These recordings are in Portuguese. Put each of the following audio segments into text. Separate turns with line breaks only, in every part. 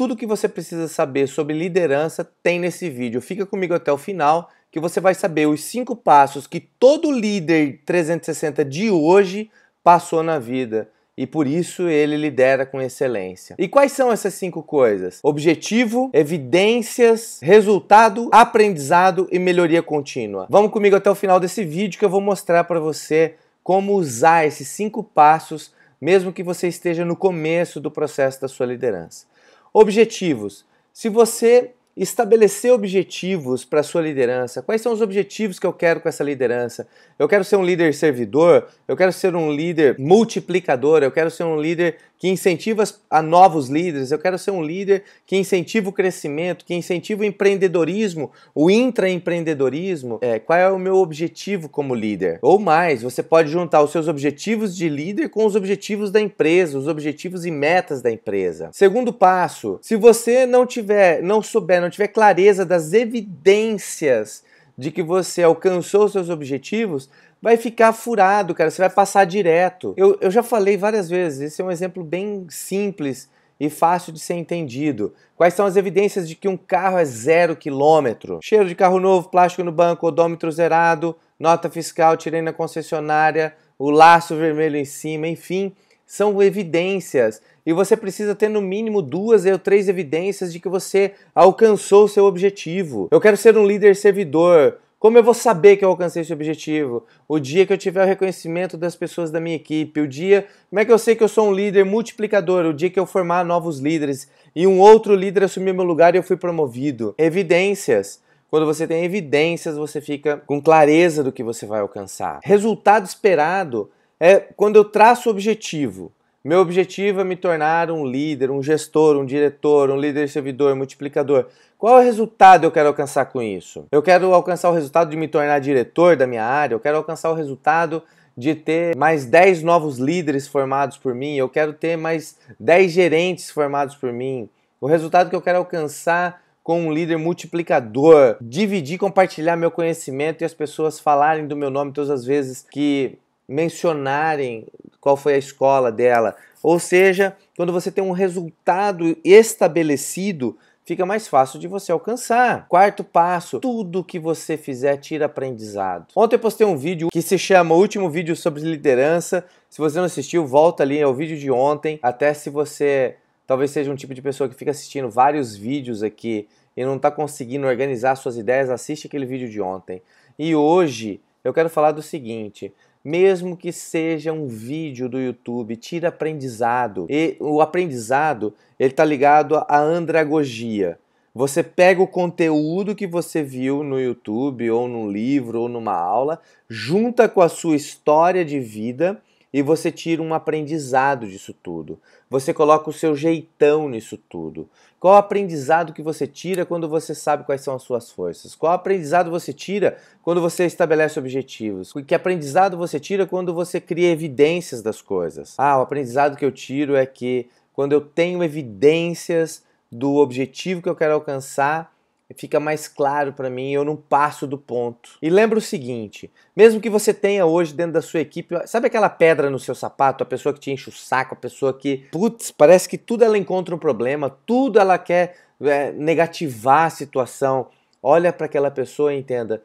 Tudo que você precisa saber sobre liderança tem nesse vídeo. Fica comigo até o final que você vai saber os cinco passos que todo líder 360 de hoje passou na vida e por isso ele lidera com excelência. E quais são essas cinco coisas? Objetivo, evidências, resultado, aprendizado e melhoria contínua. Vamos comigo até o final desse vídeo que eu vou mostrar para você como usar esses cinco passos, mesmo que você esteja no começo do processo da sua liderança. Objetivos. Se você estabelecer objetivos para sua liderança. Quais são os objetivos que eu quero com essa liderança? Eu quero ser um líder servidor, eu quero ser um líder multiplicador, eu quero ser um líder que incentiva a novos líderes, eu quero ser um líder que incentiva o crescimento, que incentiva o empreendedorismo, o intraempreendedorismo. É, qual é o meu objetivo como líder? Ou mais, você pode juntar os seus objetivos de líder com os objetivos da empresa, os objetivos e metas da empresa. Segundo passo, se você não tiver, não souber, não não tiver clareza das evidências de que você alcançou seus objetivos, vai ficar furado, cara. Você vai passar direto. Eu, eu já falei várias vezes, esse é um exemplo bem simples e fácil de ser entendido. Quais são as evidências de que um carro é zero quilômetro? Cheiro de carro novo, plástico no banco, odômetro zerado, nota fiscal, tirei na concessionária, o laço vermelho em cima, enfim, são evidências e você precisa ter no mínimo duas ou três evidências de que você alcançou o seu objetivo. Eu quero ser um líder servidor. Como eu vou saber que eu alcancei esse objetivo? O dia que eu tiver o reconhecimento das pessoas da minha equipe, o dia. Como é que eu sei que eu sou um líder multiplicador? O dia que eu formar novos líderes e um outro líder assumir meu lugar e eu fui promovido. Evidências. Quando você tem evidências, você fica com clareza do que você vai alcançar. Resultado esperado é quando eu traço o objetivo, meu objetivo é me tornar um líder, um gestor, um diretor, um líder servidor, multiplicador. Qual é o resultado eu quero alcançar com isso? Eu quero alcançar o resultado de me tornar diretor da minha área, eu quero alcançar o resultado de ter mais 10 novos líderes formados por mim, eu quero ter mais 10 gerentes formados por mim. O resultado que eu quero alcançar com um líder multiplicador, dividir, compartilhar meu conhecimento e as pessoas falarem do meu nome todas as vezes que mencionarem qual foi a escola dela. Ou seja, quando você tem um resultado estabelecido, fica mais fácil de você alcançar. Quarto passo, tudo que você fizer tira aprendizado. Ontem eu postei um vídeo que se chama o Último Vídeo sobre Liderança. Se você não assistiu, volta ali, ao é vídeo de ontem. Até se você talvez seja um tipo de pessoa que fica assistindo vários vídeos aqui e não está conseguindo organizar suas ideias, assiste aquele vídeo de ontem. E hoje eu quero falar do seguinte: mesmo que seja um vídeo do YouTube, tira aprendizado. E o aprendizado, ele tá ligado à andragogia. Você pega o conteúdo que você viu no YouTube ou num livro ou numa aula, junta com a sua história de vida e você tira um aprendizado disso tudo. Você coloca o seu jeitão nisso tudo. Qual aprendizado que você tira quando você sabe quais são as suas forças? Qual aprendizado você tira quando você estabelece objetivos? Que aprendizado você tira quando você cria evidências das coisas? Ah, o aprendizado que eu tiro é que quando eu tenho evidências do objetivo que eu quero alcançar, fica mais claro para mim, eu não passo do ponto. E lembra o seguinte, mesmo que você tenha hoje dentro da sua equipe, sabe aquela pedra no seu sapato, a pessoa que te enche o saco, a pessoa que, putz, parece que tudo ela encontra um problema, tudo ela quer é, negativar a situação. Olha para aquela pessoa e entenda,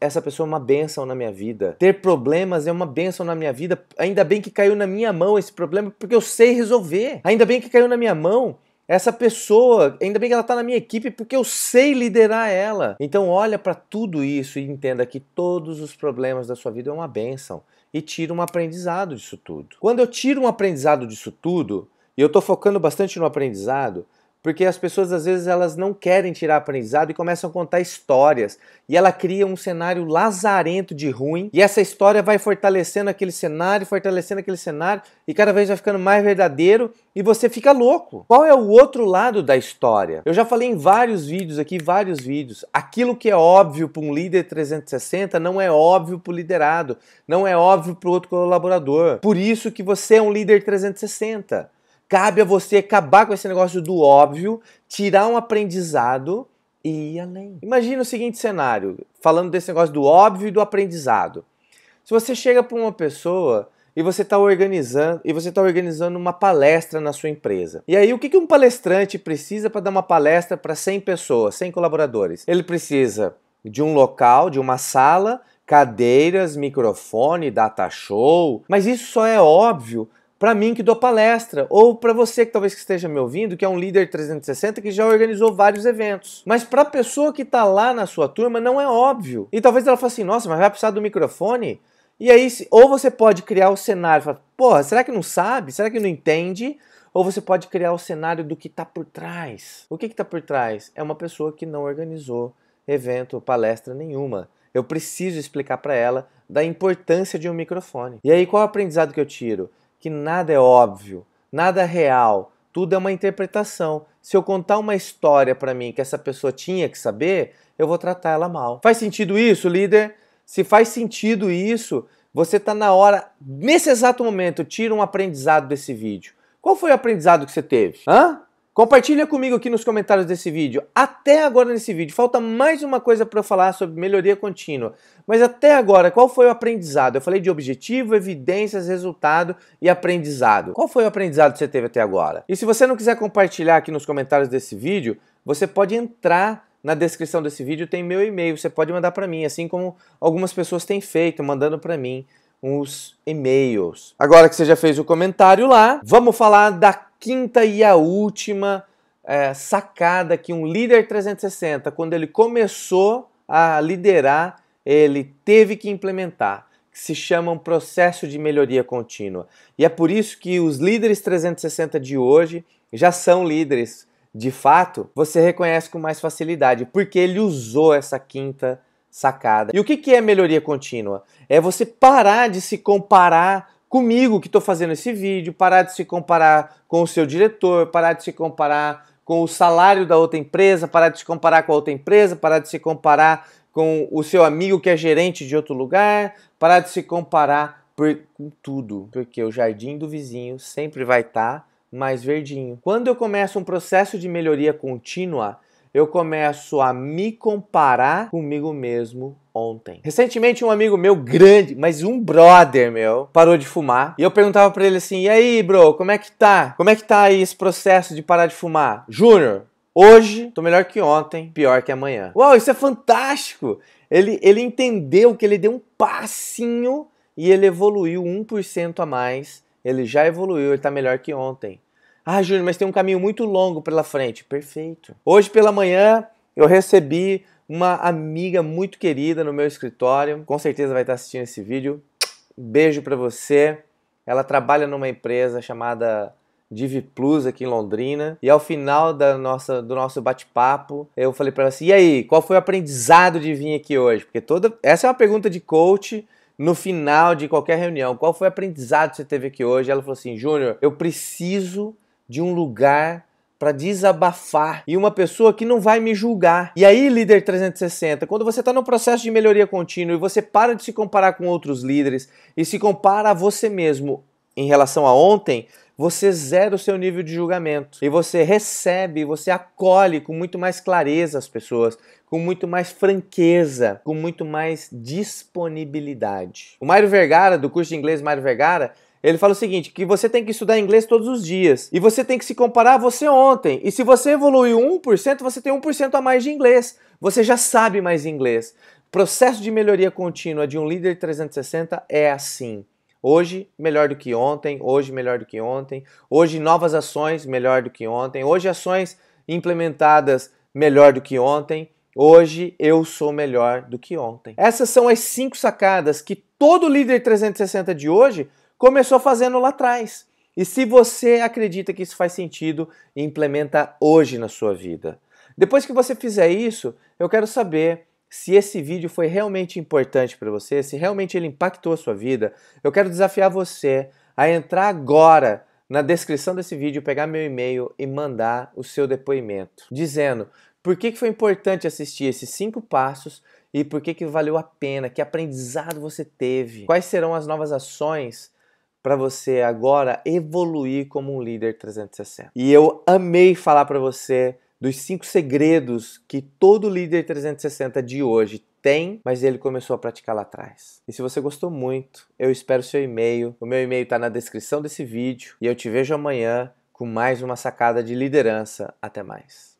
essa pessoa é uma benção na minha vida. Ter problemas é uma benção na minha vida. Ainda bem que caiu na minha mão esse problema, porque eu sei resolver. Ainda bem que caiu na minha mão. Essa pessoa, ainda bem que ela está na minha equipe porque eu sei liderar ela. Então olha para tudo isso e entenda que todos os problemas da sua vida é uma bênção e tira um aprendizado disso tudo. Quando eu tiro um aprendizado disso tudo, e eu estou focando bastante no aprendizado, porque as pessoas às vezes elas não querem tirar aprendizado e começam a contar histórias. E ela cria um cenário lazarento de ruim, e essa história vai fortalecendo aquele cenário, fortalecendo aquele cenário, e cada vez vai ficando mais verdadeiro e você fica louco. Qual é o outro lado da história? Eu já falei em vários vídeos aqui, vários vídeos. Aquilo que é óbvio para um líder 360 não é óbvio para o liderado, não é óbvio para o outro colaborador. Por isso que você é um líder 360. Cabe a você acabar com esse negócio do óbvio, tirar um aprendizado e ir além. Imagina o seguinte cenário, falando desse negócio do óbvio e do aprendizado. Se você chega para uma pessoa e você está organizando e você tá organizando uma palestra na sua empresa. E aí o que, que um palestrante precisa para dar uma palestra para 100 pessoas, 100 colaboradores? Ele precisa de um local, de uma sala, cadeiras, microfone, data show. Mas isso só é óbvio para mim que dou palestra, ou para você que talvez que esteja me ouvindo, que é um líder 360 que já organizou vários eventos. Mas para a pessoa que está lá na sua turma não é óbvio. E talvez ela fale assim: "Nossa, mas vai precisar do microfone?" E aí, ou você pode criar o cenário, fala, porra, será que não sabe? Será que não entende? Ou você pode criar o cenário do que está por trás. O que está por trás? É uma pessoa que não organizou evento, palestra nenhuma. Eu preciso explicar para ela da importância de um microfone. E aí, qual é o aprendizado que eu tiro? que nada é óbvio, nada é real, tudo é uma interpretação. Se eu contar uma história para mim que essa pessoa tinha que saber, eu vou tratar ela mal. Faz sentido isso, líder? Se faz sentido isso, você está na hora, nesse exato momento, tira um aprendizado desse vídeo. Qual foi o aprendizado que você teve? Hã? Compartilha comigo aqui nos comentários desse vídeo. Até agora nesse vídeo, falta mais uma coisa para eu falar sobre melhoria contínua. Mas até agora, qual foi o aprendizado? Eu falei de objetivo, evidências, resultado e aprendizado. Qual foi o aprendizado que você teve até agora? E se você não quiser compartilhar aqui nos comentários desse vídeo, você pode entrar na descrição desse vídeo, tem meu e-mail, você pode mandar para mim, assim como algumas pessoas têm feito, mandando para mim os e-mails. Agora que você já fez o comentário lá, vamos falar da quinta e a última é, sacada que um líder 360, quando ele começou a liderar, ele teve que implementar, que se chama um processo de melhoria contínua. E é por isso que os líderes 360 de hoje já são líderes. De fato, você reconhece com mais facilidade, porque ele usou essa quinta sacada. E o que é melhoria contínua? É você parar de se comparar comigo que estou fazendo esse vídeo, parar de se comparar com o seu diretor, parar de se comparar com o salário da outra empresa, parar de se comparar com a outra empresa, parar de se comparar com o seu amigo que é gerente de outro lugar, parar de se comparar por, com tudo, porque o jardim do vizinho sempre vai estar tá mais verdinho. Quando eu começo um processo de melhoria contínua, eu começo a me comparar comigo mesmo ontem. Recentemente um amigo meu grande, mas um brother meu, parou de fumar e eu perguntava para ele assim: "E aí, bro, como é que tá? Como é que tá aí esse processo de parar de fumar?" Júnior, hoje tô melhor que ontem, pior que amanhã. Uau, isso é fantástico. Ele ele entendeu que ele deu um passinho e ele evoluiu 1% a mais. Ele já evoluiu, ele tá melhor que ontem. Ah, Júnior, mas tem um caminho muito longo pela frente. Perfeito. Hoje pela manhã eu recebi uma amiga muito querida no meu escritório. Com certeza vai estar assistindo esse vídeo. Beijo para você. Ela trabalha numa empresa chamada Divi Plus aqui em Londrina. E ao final da nossa, do nosso bate-papo, eu falei para ela assim: "E aí, qual foi o aprendizado de vir aqui hoje?" Porque toda essa é uma pergunta de coach no final de qualquer reunião. Qual foi o aprendizado que você teve aqui hoje? Ela falou assim: "Júnior, eu preciso de um lugar para desabafar e uma pessoa que não vai me julgar. E aí, líder 360, quando você está no processo de melhoria contínua e você para de se comparar com outros líderes e se compara a você mesmo em relação a ontem, você zera o seu nível de julgamento e você recebe, você acolhe com muito mais clareza as pessoas, com muito mais franqueza, com muito mais disponibilidade. O Mário Vergara, do curso de inglês Mário Vergara, ele fala o seguinte, que você tem que estudar inglês todos os dias. E você tem que se comparar a você ontem. E se você evoluiu 1%, você tem 1% a mais de inglês. Você já sabe mais inglês. Processo de melhoria contínua de um líder 360 é assim. Hoje, melhor do que ontem, hoje, melhor do que ontem, hoje, novas ações, melhor do que ontem, hoje, ações implementadas, melhor do que ontem, hoje, eu sou melhor do que ontem. Essas são as cinco sacadas que todo líder 360 de hoje começou fazendo lá atrás. E se você acredita que isso faz sentido, implementa hoje na sua vida. Depois que você fizer isso, eu quero saber se esse vídeo foi realmente importante para você, se realmente ele impactou a sua vida. Eu quero desafiar você a entrar agora na descrição desse vídeo, pegar meu e-mail e mandar o seu depoimento, dizendo por que, que foi importante assistir esses cinco passos e por que, que valeu a pena, que aprendizado você teve, quais serão as novas ações para você agora evoluir como um líder 360. E eu amei falar para você dos cinco segredos que todo líder 360 de hoje tem, mas ele começou a praticar lá atrás. E se você gostou muito, eu espero seu e-mail. O meu e-mail está na descrição desse vídeo e eu te vejo amanhã com mais uma sacada de liderança. Até mais.